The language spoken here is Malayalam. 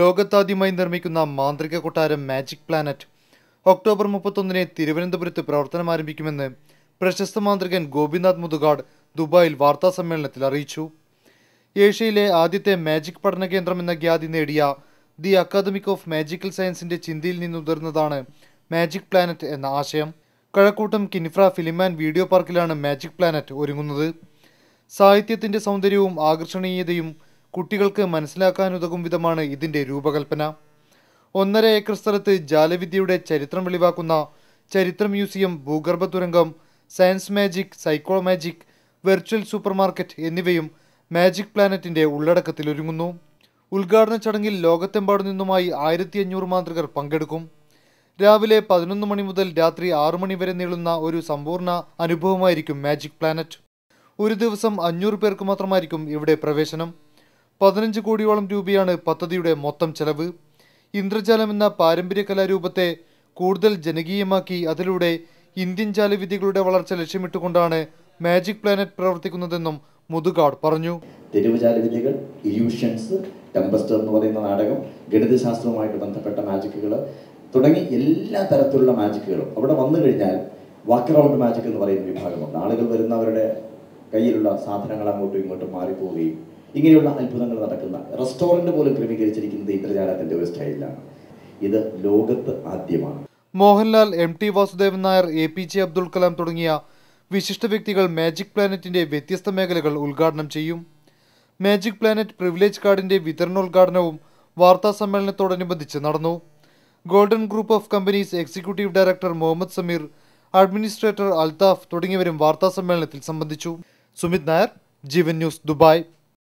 ലോകത്താദ്യമായി നിർമ്മിക്കുന്ന മാന്ത്രിക കൊട്ടാരം മാജിക് പ്ലാനറ്റ് ഒക്ടോബർ മുപ്പത്തൊന്നിന് തിരുവനന്തപുരത്ത് പ്രവർത്തനം ആരംഭിക്കുമെന്ന് പ്രശസ്ത മാന്ത്രികൻ ഗോപിനാഥ് മുതുകാട് ദുബായിൽ വാർത്താ സമ്മേളനത്തിൽ അറിയിച്ചു ഏഷ്യയിലെ ആദ്യത്തെ മാജിക് പഠന കേന്ദ്രം എന്ന ഖ്യാതി നേടിയ ദി അക്കാദമിക് ഓഫ് മാജിക്കൽ സയൻസിന്റെ ചിന്തയിൽ നിന്നുതിർന്നതാണ് മാജിക് പ്ലാനറ്റ് എന്ന ആശയം Kazhakkoottam Kinfra film and video പാർക്കിലാണ് മാജിക് പ്ലാനറ്റ് ഒരുങ്ങുന്നത് സാഹിത്യത്തിന്റെ സൗന്ദര്യവും ആകർഷണീയതയും കുട്ടികൾക്ക് മനസ്സിലാക്കാനുതകും വിധമാണ് ഇതിൻ്റെ രൂപകൽപ്പന ഒന്നര ഏക്കർ സ്ഥലത്ത് ജാലവിദ്യയുടെ ചരിത്രം വെളിവാക്കുന്ന ചരിത്ര മ്യൂസിയം ഭൂഗർഭ തുരങ്കം science magic psycho magic virtual super market എന്നിവയും മാജിക് പ്ലാനറ്റിൻ്റെ ഉള്ളടക്കത്തിലൊരുങ്ങുന്നു ഉദ്ഘാടന ചടങ്ങിൽ ലോകത്തെമ്പാടു നിന്നുമായി ആയിരത്തി അഞ്ഞൂറ് മാന്ത്രികർ പങ്കെടുക്കും രാവിലെ പതിനൊന്ന് മണി മുതൽ രാത്രി ആറു മണി വരെ നീളുന്ന ഒരു സമ്പൂർണ്ണ അനുഭവമായിരിക്കും മാജിക് പ്ലാനറ്റ് ഒരു ദിവസം അഞ്ഞൂറ് പേർക്ക് മാത്രമായിരിക്കും ഇവിടെ പ്രവേശനം പതിനഞ്ച് കോടിയോളം രൂപയാണ് പദ്ധതിയുടെ മൊത്തം ചെലവ് ഇന്ദ്രജാലം എന്ന പാരമ്പര്യ കലാരൂപത്തെ കൂടുതൽ ജനകീയമാക്കി അതിലൂടെ ഇന്ത്യൻ ജാലവിദ്യകളുടെ വളർച്ച ലക്ഷ്യമിട്ടുകൊണ്ടാണ് മാജിക് പ്ലാനറ്റ് പ്രവർത്തിക്കുന്നതെന്നും മുതുകാട് പറഞ്ഞു തെരുവ് ജാലവിദ്യകൾ ഇല്യൂഷൻസ് ടെമ്പസ്റ്റർ എന്ന് പറയുന്ന നാടകം ഗണിതശാസ്ത്രവുമായിട്ട് ബന്ധപ്പെട്ട മാജിക്കുകൾ തുടങ്ങി എല്ലാ തരത്തിലുള്ള മാജിക്കുകളും അവിടെ വന്നു കഴിഞ്ഞാൽ വാക്ക് റൗണ്ട് മാജിക് എന്ന് പറയുന്ന വിഭാഗമുണ്ട് ആളുകൾ വരുന്നവരുടെ കയ്യിലുള്ള സാധനങ്ങൾ അങ്ങോട്ടും ഇങ്ങോട്ടും മാറിപ്പോവുകയും ഇങ്ങനെയുള്ള അത്ഭുതങ്ങൾ നടക്കുന്ന റെസ്റ്റോറൻറ്റ് പോലും ക്രമീകരിച്ചിരിക്കുന്നത് ഇന്ദ്രജാലത്തിൻ്റെ ഒരു സ്റ്റൈലിലാണ് ഇത് ലോകത്ത് ആദ്യമാണ് Mohanlal M T Vasudevan Nair A P J Abdul Kalam തുടങ്ങിയ വിശിഷ്ട വ്യക്തികൾ മാജിക് പ്ലാനറ്റിന്റെ വ്യത്യസ്ത മേഖലകൾ ഉദ്ഘാടനം ചെയ്യും മാജിക് പ്ലാനറ്റ് പ്രിവിലേജ് കാർഡിന്റെ വിതരണോദ്ഘാടനവും വാർത്താ സമ്മേളനത്തോടനുബന്ധിച്ച് നടന്നു golden group of companies executive director Muhammad Sameer administrator Althaf തുടങ്ങിയവരും വാർത്താ സമ്മേളനത്തിൽ സംബന്ധിച്ചു സുമിത് നായർ ജീവൻ ന്യൂസ് ദുബായ്